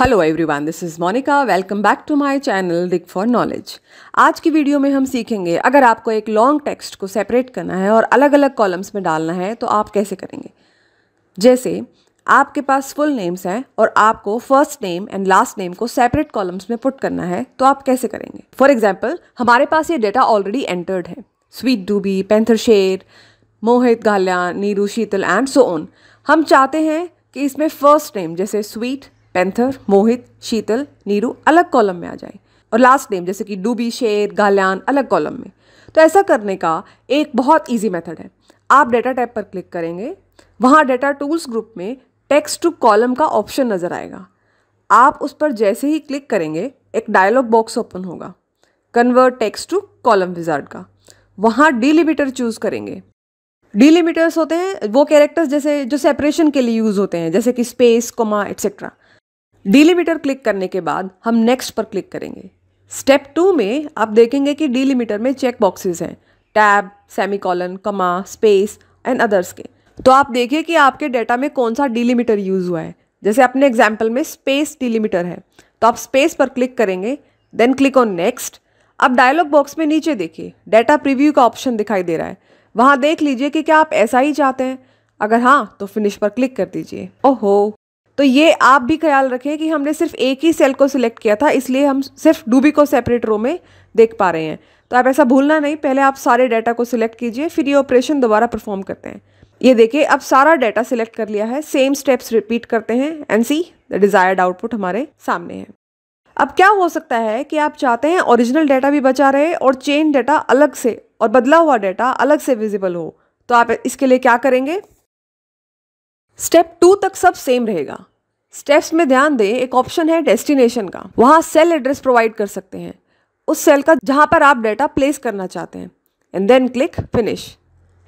hello everyone this is Monika welcome back to my channel dig for knowledge आज की video में हम सीखेंगे अगर आपको एक लॉन्ग टेक्स्ट को सेपरेट करना है और अलग अलग कॉलम्स में डालना है तो आप कैसे करेंगे जैसे आपके पास फुल नेम्स हैं और आपको first name and last name को सेपरेट कॉलम्स में पुट करना है तो आप कैसे करेंगे फॉर एग्जाम्पल हमारे पास ये डेटा ऑलरेडी एंटर्ड है sweet Dubey panther Sher Mohit Ghalya Neeru Sheetal and so on हम चाहते हैं कि इसमें फर्स्ट नेम जैसे स्वीट पैंथर मोहित शीतल नीरू अलग कॉलम में आ जाए और लास्ट नेम जैसे कि डूबी शेर गाल्यान अलग कॉलम में तो ऐसा करने का एक बहुत ईजी मेथड है आप डेटा टैप पर क्लिक करेंगे वहाँ डेटा टूल्स ग्रुप में टेक्स्ट टू कॉलम का ऑप्शन नज़र आएगा आप उस पर जैसे ही क्लिक करेंगे एक डायलॉग बॉक्स ओपन होगा convert text to column wizard का वहाँ डीलिमिटर चूज़ करेंगे डीलिमिटर्स होते हैं वो कैरेक्टर्स जैसे जो सेपरेशन के लिए यूज़ होते हैं जैसे कि space comma etcetera delimiter click करने के बाद हम नेक्स्ट पर क्लिक करेंगे स्टेप टू में आप देखेंगे कि डीलिमिटर में चेक बॉक्सेस हैं tab semicolon comma space and others के तो आप देखिए कि आपके डेटा में कौन सा डीलिमिटर यूज़ हुआ है जैसे अपने एग्जाम्पल में स्पेस डीलिमिटर है तो आप स्पेस पर क्लिक करेंगे देन क्लिक ऑन नेक्स्ट अब डायलॉग बॉक्स में नीचे देखिए डेटा प्रीव्यू का ऑप्शन दिखाई दे रहा है वहाँ देख लीजिए कि क्या आप ऐसा ही चाहते हैं अगर हाँ तो फिनिश पर क्लिक कर दीजिए ओहो तो ये आप भी ख्याल रखें कि हमने सिर्फ एक ही सेल को सिलेक्ट किया था इसलिए हम सिर्फ डूबी को सेपरेट रो में देख पा रहे हैं तो आप ऐसा भूलना नहीं पहले आप सारे डाटा को सिलेक्ट कीजिए फिर ये ऑपरेशन दोबारा परफॉर्म करते हैं ये देखिए अब सारा डाटा सिलेक्ट कर लिया है सेम स्टेप्स रिपीट करते हैं and see the desired output हमारे सामने है अब क्या हो सकता है कि आप चाहते हैं ओरिजिनल डाटा भी बचा रहे और चेन डाटा अलग से और बदला हुआ डाटा अलग से विजिबल हो तो आप इसके लिए क्या करेंगे स्टेप टू तक सब सेम रहेगा स्टेप्स में ध्यान दें एक ऑप्शन है डेस्टिनेशन का वहाँ सेल एड्रेस प्रोवाइड कर सकते हैं उस सेल का जहाँ पर आप डेटा प्लेस करना चाहते हैं and then click finish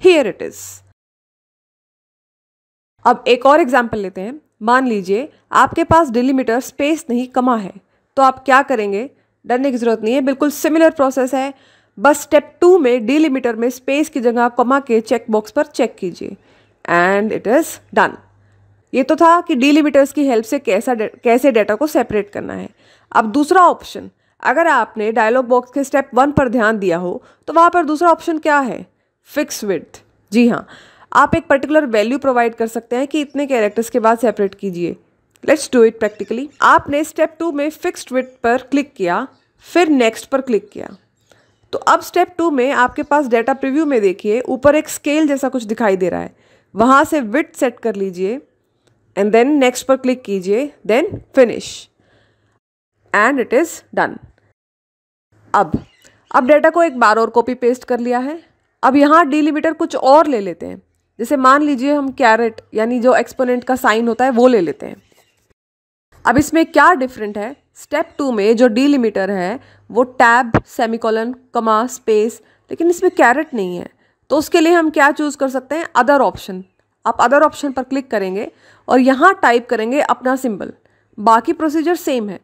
here it is अब एक और एग्जाम्पल लेते हैं मान लीजिए आपके पास डिलीमीटर स्पेस नहीं कमा है तो आप क्या करेंगे डरने की जरूरत नहीं है बिल्कुल सिमिलर प्रोसेस है बस स्टेप टू में डिलीमीटर में स्पेस की जगह कमा के चेक बॉक्स पर चेक कीजिए एंड इट इज़ डन ये तो था कि डीलिमिटर्स की हेल्प से कैसा डे, कैसे डेटा को सेपरेट करना है अब दूसरा ऑप्शन अगर आपने डायलॉग बॉक्स के स्टेप वन पर ध्यान दिया हो तो वहाँ पर दूसरा ऑप्शन क्या है फिक्स विथ जी हाँ आप एक पर्टिकुलर वैल्यू प्रोवाइड कर सकते हैं कि इतने कैरेक्टर्स के बाद सेपरेट कीजिए लेट्स डू इट प्रैक्टिकली आपने स्टेप टू में फिक्स्ड विथ पर क्लिक किया फिर नेक्स्ट पर क्लिक किया तो अब स्टेप टू में आपके पास डेटा प्रिव्यू में देखिए ऊपर एक स्केल जैसा कुछ दिखाई दे रहा है वहाँ से विथ सेट कर लीजिए एंड देन नेक्स्ट पर क्लिक कीजिए then finish and it is done अब अब डेटा को एक बार और कॉपी पेस्ट कर लिया है अब यहाँ डिलीमीटर कुछ और ले लेते हैं जैसे मान लीजिए हम कैरेट यानी जो एक्सपोनेंट का साइन होता है वो ले लेते हैं अब इसमें क्या डिफरेंट है स्टेप टू में जो डीलिमिटर है वो टैब सेमिकोलन कमा स्पेस लेकिन इसमें कैरेट नहीं है तो उसके लिए हम क्या चूज़ कर सकते हैं अदर ऑप्शन आप अदर ऑप्शन पर क्लिक करेंगे और यहाँ टाइप करेंगे अपना सिंबल बाकी प्रोसीजर सेम है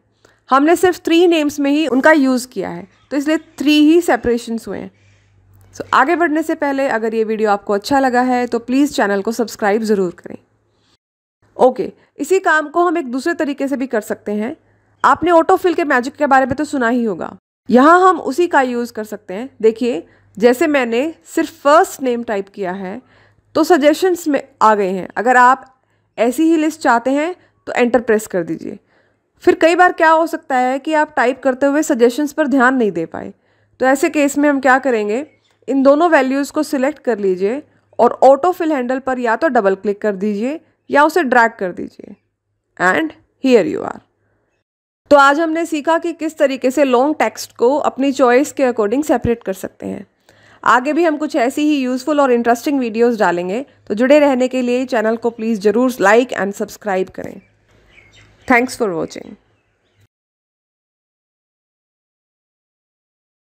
हमने सिर्फ थ्री नेम्स में ही उनका यूज़ किया है तो इसलिए थ्री ही सेपरेशन हुए हैं सो so, आगे बढ़ने से पहले अगर ये वीडियो आपको अच्छा लगा है तो प्लीज़ चैनल को सब्सक्राइब ज़रूर करें ओके okay, इसी काम को हम एक दूसरे तरीके से भी कर सकते हैं आपने ऑटोफिल के मैजिक के बारे में तो सुना ही होगा यहाँ हम उसी का यूज़ कर सकते हैं देखिए जैसे मैंने सिर्फ फर्स्ट नेम टाइप किया है तो सजेशंस में आ गए हैं अगर आप ऐसी ही लिस्ट चाहते हैं तो एंटर प्रेस कर दीजिए फिर कई बार क्या हो सकता है कि आप टाइप करते हुए सजेशंस पर ध्यान नहीं दे पाए तो ऐसे केस में हम क्या करेंगे इन दोनों वैल्यूज़ को सिलेक्ट कर लीजिए और ऑटो फिल हैंडल पर या तो डबल क्लिक कर दीजिए या उसे ड्रैग कर दीजिए एंड हियर यू आर तो आज हमने सीखा कि किस तरीके से लॉन्ग टेक्स्ट को अपनी चॉइस के अकॉर्डिंग सेपरेट कर सकते हैं आगे भी हम कुछ ऐसी ही यूज़फुल और इंटरेस्टिंग वीडियोस डालेंगे तो जुड़े रहने के लिए चैनल को प्लीज़ ज़रूर लाइक एंड सब्सक्राइब करें थैंक्स फॉर वॉचिंग